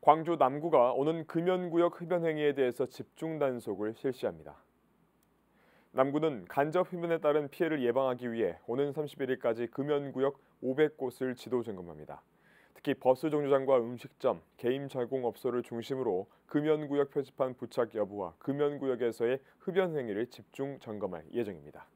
광주 남구가 오는 금연구역 흡연행위에 대해서 집중 단속을 실시합니다. 남구는 간접 흡연에 따른 피해를 예방하기 위해 오는 31일까지 금연구역 500곳을 지도 점검합니다. 특히 버스 정류장과 음식점, 개인 자공업소를 중심으로 금연구역 표지판 부착 여부와 금연구역에서의 흡연 행위를 집중 점검할 예정입니다.